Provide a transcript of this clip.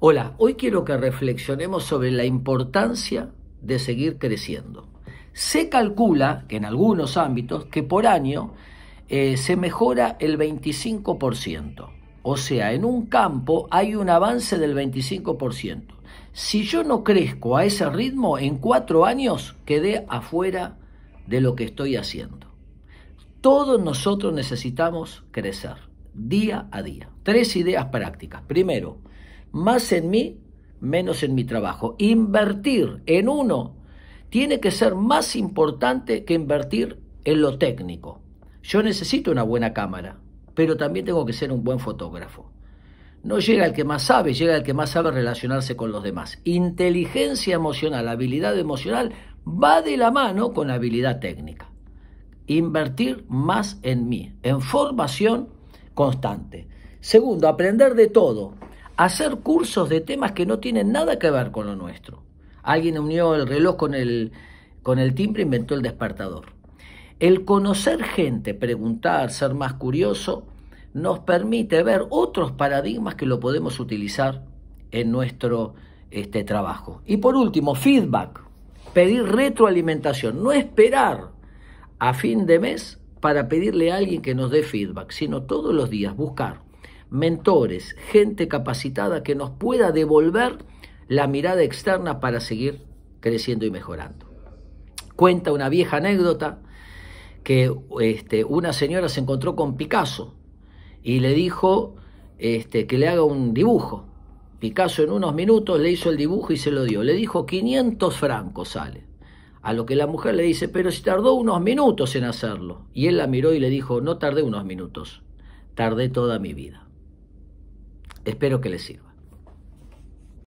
Hola, hoy quiero que reflexionemos sobre la importancia de seguir creciendo. Se calcula que en algunos ámbitos que por año eh, se mejora el 25%. O sea, en un campo hay un avance del 25%. Si yo no crezco a ese ritmo, en cuatro años quedé afuera de lo que estoy haciendo. Todos nosotros necesitamos crecer día a día. Tres ideas prácticas. Primero, más en mí, menos en mi trabajo. Invertir en uno tiene que ser más importante que invertir en lo técnico. Yo necesito una buena cámara, pero también tengo que ser un buen fotógrafo. No llega el que más sabe, llega el que más sabe relacionarse con los demás. Inteligencia emocional, habilidad emocional va de la mano con la habilidad técnica. Invertir más en mí, en formación constante. Segundo, aprender de todo, hacer cursos de temas que no tienen nada que ver con lo nuestro. Alguien unió el reloj con el, con el timbre e inventó el despertador. El conocer gente, preguntar, ser más curioso, nos permite ver otros paradigmas que lo podemos utilizar en nuestro este, trabajo. Y por último, feedback, pedir retroalimentación, no esperar a fin de mes para pedirle a alguien que nos dé feedback, sino todos los días buscar mentores, gente capacitada que nos pueda devolver la mirada externa para seguir creciendo y mejorando. Cuenta una vieja anécdota que este, una señora se encontró con Picasso y le dijo este, que le haga un dibujo. Picasso en unos minutos le hizo el dibujo y se lo dio. Le dijo 500 francos sale. A lo que la mujer le dice, pero si tardó unos minutos en hacerlo. Y él la miró y le dijo, no tardé unos minutos, tardé toda mi vida. Espero que les sirva.